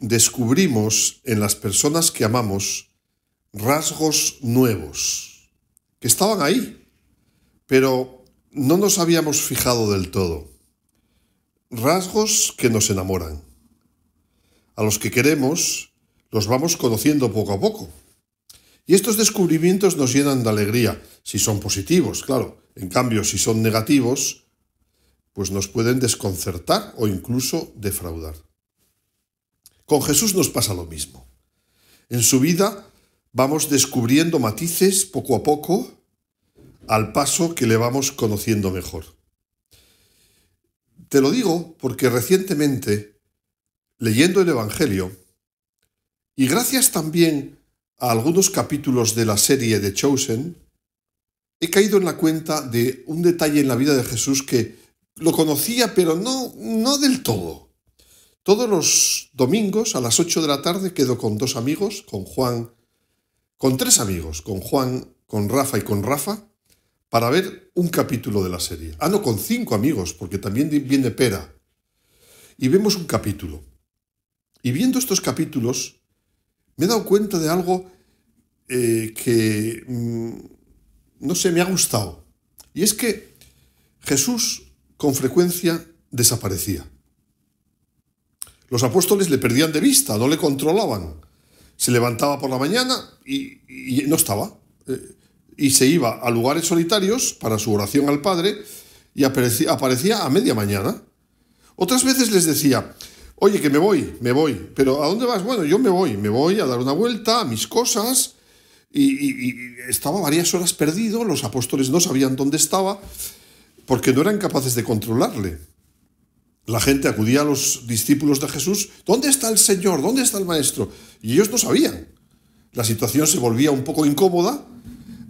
descubrimos en las personas que amamos rasgos nuevos, que estaban ahí, pero no nos habíamos fijado del todo. Rasgos que nos enamoran. A los que queremos los vamos conociendo poco a poco. Y estos descubrimientos nos llenan de alegría, si son positivos, claro. En cambio, si son negativos, pues nos pueden desconcertar o incluso defraudar. Con Jesús nos pasa lo mismo. En su vida vamos descubriendo matices poco a poco al paso que le vamos conociendo mejor. Te lo digo porque recientemente, leyendo el Evangelio, y gracias también a algunos capítulos de la serie de Chosen, he caído en la cuenta de un detalle en la vida de Jesús que lo conocía, pero no, no del todo. Todos los domingos a las 8 de la tarde quedo con dos amigos, con Juan, con tres amigos, con Juan, con Rafa y con Rafa, para ver un capítulo de la serie. Ah, no, con cinco amigos, porque también viene Pera. Y vemos un capítulo. Y viendo estos capítulos, me he dado cuenta de algo eh, que, mm, no sé, me ha gustado. Y es que Jesús con frecuencia desaparecía. Los apóstoles le perdían de vista, no le controlaban. Se levantaba por la mañana y, no estaba. Eh, y se iba a lugares solitarios para su oración al Padre y aparecía, a media mañana. Otras veces les decía, oye, que me voy, me voy, pero ¿a dónde vas? Bueno, yo me voy, me voy a dar una vuelta a mis cosas. y estaba varias horas perdido, los apóstoles no sabían dónde estaba porque no eran capaces de controlarle la gente acudía a los discípulos de Jesús, ¿dónde está el Señor? ¿Dónde está el Maestro? Y ellos no sabían. La situación se volvía un poco incómoda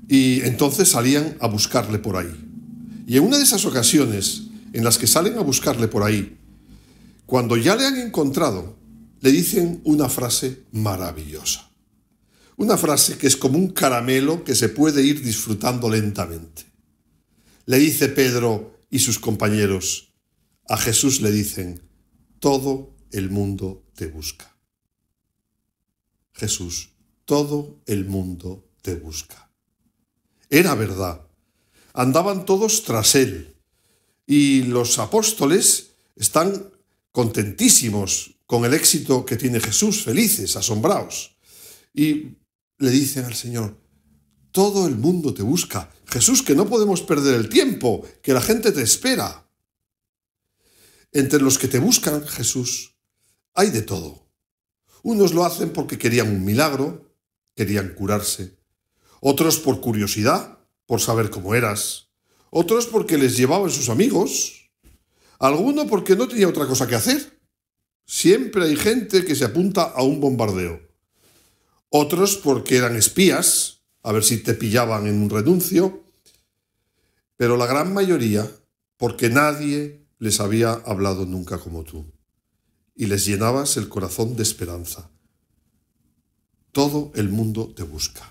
y entonces salían a buscarle por ahí. Y en una de esas ocasiones en las que salen a buscarle por ahí, cuando ya le han encontrado, le dicen una frase maravillosa. Una frase que es como un caramelo que se puede ir disfrutando lentamente. Le dice Pedro y sus compañeros, a Jesús le dicen, todo el mundo te busca. Jesús, todo el mundo te busca. Era verdad. Andaban todos tras él. Y los apóstoles están contentísimos con el éxito que tiene Jesús, felices, asombrados. Y le dicen al Señor, todo el mundo te busca. Jesús, que no podemos perder el tiempo, que la gente te espera. Entre los que te buscan, Jesús, hay de todo. Unos lo hacen porque querían un milagro, querían curarse. Otros por curiosidad, por saber cómo eras. Otros porque les llevaban sus amigos. Alguno porque no tenía otra cosa que hacer. Siempre hay gente que se apunta a un bombardeo. Otros porque eran espías, a ver si te pillaban en un renuncio. Pero la gran mayoría porque nadie les había hablado nunca como tú, y les llenabas el corazón de esperanza. Todo el mundo te busca.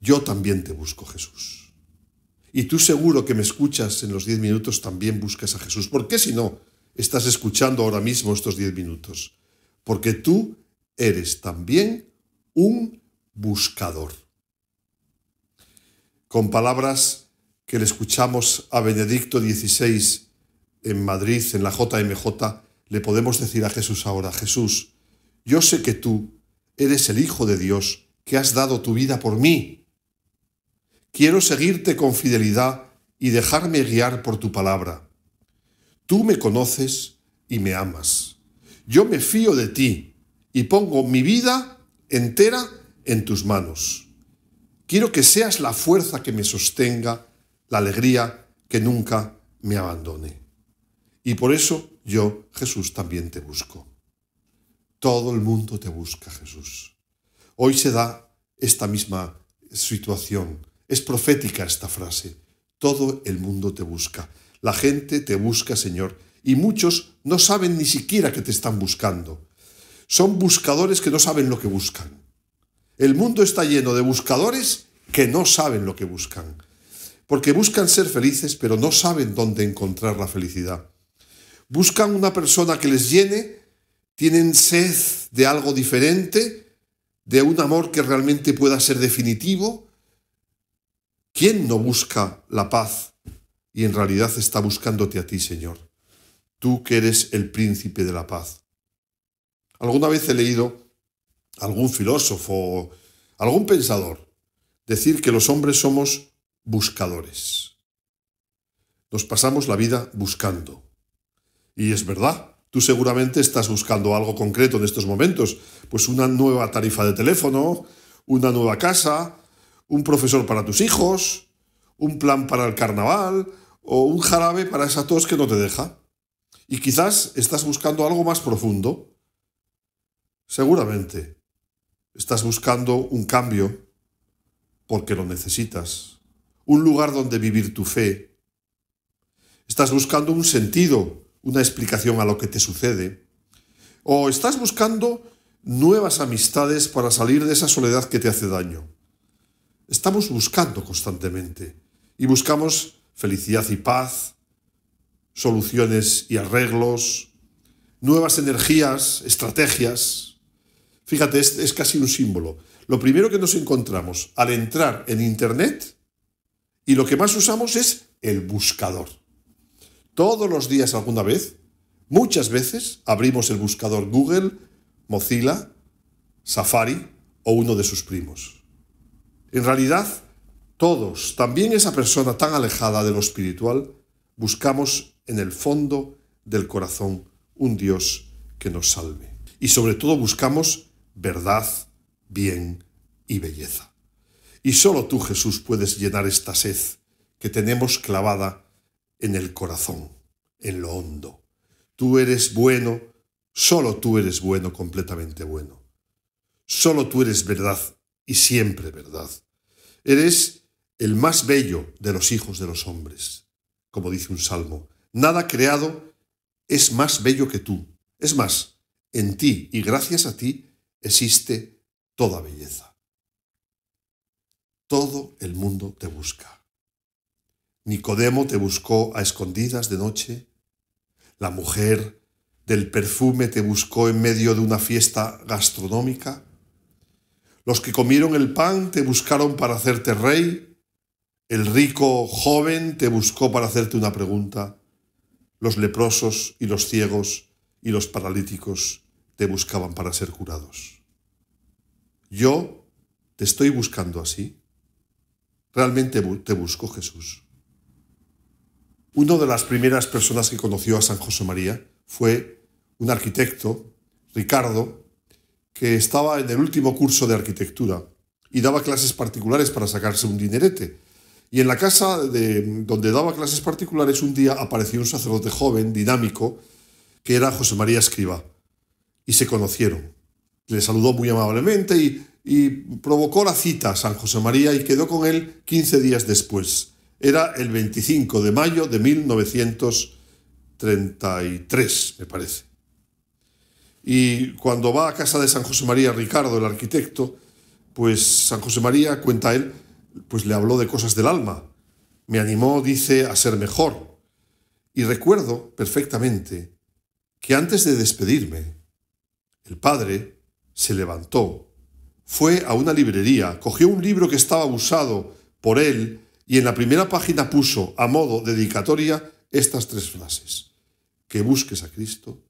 Yo también te busco, Jesús. Y tú seguro que me escuchas en los diez minutos también buscas a Jesús. ¿Por qué si no estás escuchando ahora mismo estos diez minutos? Porque tú eres también un buscador. Con palabras que le escuchamos a Benedicto XVI en Madrid, en la JMJ, le podemos decir a Jesús ahora, Jesús, yo sé que tú eres el Hijo de Dios, que has dado tu vida por mí. Quiero seguirte con fidelidad y dejarme guiar por tu palabra. Tú me conoces y me amas. Yo me fío de ti y pongo mi vida entera en tus manos. Quiero que seas la fuerza que me sostenga la alegría que nunca me abandone. Y por eso yo, Jesús, también te busco. Todo el mundo te busca, Jesús. Hoy se da esta misma situación. Es profética esta frase. Todo el mundo te busca. La gente te busca, Señor, y muchos no saben ni siquiera que te están buscando. Son buscadores que no saben lo que buscan. El mundo está lleno de buscadores que no saben lo que buscan porque buscan ser felices pero no saben dónde encontrar la felicidad. Buscan una persona que les llene, tienen sed de algo diferente, de un amor que realmente pueda ser definitivo. ¿Quién no busca la paz y en realidad está buscándote a ti, Señor? Tú que eres el príncipe de la paz. Alguna vez he leído algún filósofo, algún pensador, decir que los hombres somos buscadores. Nos pasamos la vida buscando. Y es verdad, tú seguramente estás buscando algo concreto en estos momentos, pues una nueva tarifa de teléfono, una nueva casa, un profesor para tus hijos, un plan para el carnaval o un jarabe para esa tos que no te deja. Y quizás estás buscando algo más profundo. Seguramente estás buscando un cambio porque lo necesitas un lugar donde vivir tu fe. Estás buscando un sentido, una explicación a lo que te sucede. O estás buscando nuevas amistades para salir de esa soledad que te hace daño. Estamos buscando constantemente y buscamos felicidad y paz, soluciones y arreglos, nuevas energías, estrategias. Fíjate, es, es casi un símbolo. Lo primero que nos encontramos al entrar en Internet y lo que más usamos es el buscador. Todos los días alguna vez, muchas veces, abrimos el buscador Google, Mozilla, Safari o uno de sus primos. En realidad, todos, también esa persona tan alejada de lo espiritual, buscamos en el fondo del corazón un Dios que nos salve. Y sobre todo buscamos verdad, bien y belleza. Y solo tú, Jesús, puedes llenar esta sed que tenemos clavada en el corazón, en lo hondo. Tú eres bueno, solo tú eres bueno, completamente bueno. Solo tú eres verdad y siempre verdad. Eres el más bello de los hijos de los hombres, como dice un salmo. Nada creado es más bello que tú. Es más, en ti y gracias a ti existe toda belleza todo el mundo te busca. Nicodemo te buscó a escondidas de noche. La mujer del perfume te buscó en medio de una fiesta gastronómica. Los que comieron el pan te buscaron para hacerte rey. El rico joven te buscó para hacerte una pregunta. Los leprosos y los ciegos y los paralíticos te buscaban para ser curados. Yo te estoy buscando así. Realmente te buscó Jesús. Una de las primeras personas que conoció a San José María fue un arquitecto, Ricardo, que estaba en el último curso de arquitectura y daba clases particulares para sacarse un dinerete. Y en la casa de, donde daba clases particulares un día apareció un sacerdote joven, dinámico, que era José María Escriba. Y se conocieron. Le saludó muy amablemente y y provocó la cita a San José María y quedó con él 15 días después. Era el 25 de mayo de 1933, me parece. Y cuando va a casa de San José María Ricardo, el arquitecto, pues San José María, cuenta él, pues le habló de cosas del alma. Me animó, dice, a ser mejor. Y recuerdo perfectamente que antes de despedirme, el padre se levantó fue a una librería, cogió un libro que estaba usado por él y en la primera página puso, a modo dedicatoria, estas tres frases. Que busques a Cristo,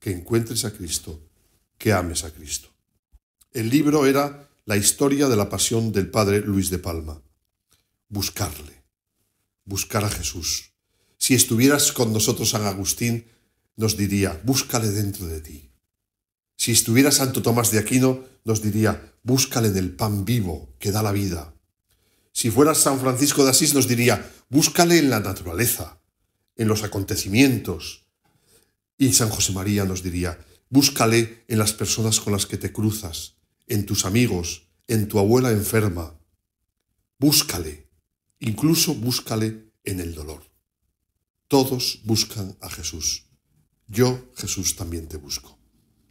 que encuentres a Cristo, que ames a Cristo. El libro era La historia de la pasión del Padre Luis de Palma. Buscarle, buscar a Jesús. Si estuvieras con nosotros, San Agustín nos diría, búscale dentro de ti. Si estuviera Santo Tomás de Aquino, nos diría, búscale en el pan vivo que da la vida. Si fuera San Francisco de Asís, nos diría, búscale en la naturaleza, en los acontecimientos. Y San José María nos diría, búscale en las personas con las que te cruzas, en tus amigos, en tu abuela enferma. Búscale, incluso búscale en el dolor. Todos buscan a Jesús. Yo, Jesús, también te busco.